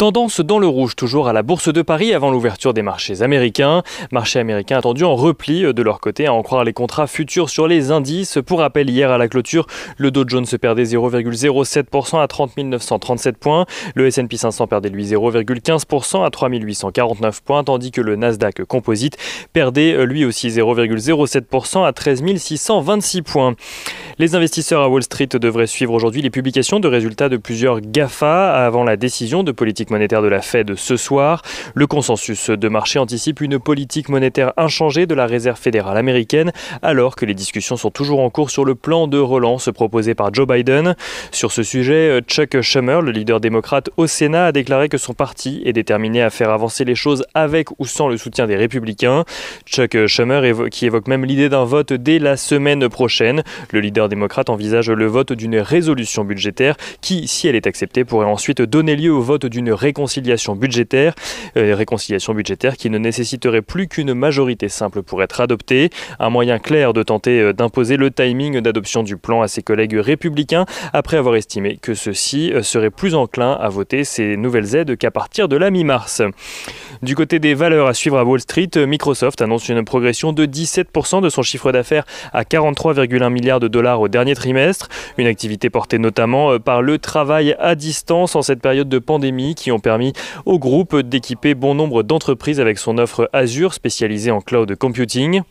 Tendance dans le rouge toujours à la Bourse de Paris avant l'ouverture des marchés américains. Marchés américains attendus en repli euh, de leur côté à en croire les contrats futurs sur les indices. Pour rappel, hier à la clôture, le Dow Jones se perdait 0,07% à 30 937 points. Le S&P 500 perdait lui 0,15% à 849 points, tandis que le Nasdaq Composite perdait euh, lui aussi 0,07% à 13 626 points. Les investisseurs à Wall Street devraient suivre aujourd'hui les publications de résultats de plusieurs GAFA avant la décision de politique monétaire de la Fed ce soir. Le consensus de marché anticipe une politique monétaire inchangée de la Réserve fédérale américaine alors que les discussions sont toujours en cours sur le plan de relance proposé par Joe Biden. Sur ce sujet, Chuck Schumer, le leader démocrate au Sénat, a déclaré que son parti est déterminé à faire avancer les choses avec ou sans le soutien des républicains. Chuck Schumer qui évoque même l'idée d'un vote dès la semaine prochaine. Le leader démocrate envisage le vote d'une résolution budgétaire qui, si elle est acceptée, pourrait ensuite donner lieu au vote d'une réconciliation budgétaire, euh, réconciliation budgétaire qui ne nécessiterait plus qu'une majorité simple pour être adoptée, un moyen clair de tenter euh, d'imposer le timing d'adoption du plan à ses collègues républicains après avoir estimé que ceux-ci euh, seraient plus enclins à voter ces nouvelles aides qu'à partir de la mi-mars. Du côté des valeurs à suivre à Wall Street, Microsoft annonce une progression de 17% de son chiffre d'affaires à 43,1 milliards de dollars au dernier trimestre. Une activité portée notamment euh, par le travail à distance en cette période de pandémie qui ont permis au groupe d'équiper bon nombre d'entreprises avec son offre Azure spécialisée en cloud computing.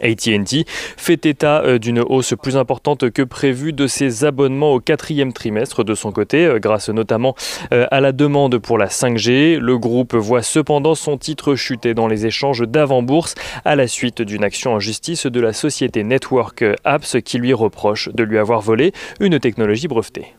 ATT fait état euh, d'une hausse plus importante que prévue de ses abonnements au quatrième trimestre de son côté, euh, grâce notamment euh, à la demande pour la 5G. Le groupe voit cependant son titre chuter dans les échanges d'avant-bourse à la suite d'une action en justice de la société Network Apps qui lui reproche de lui avoir volé une technologie brevetée.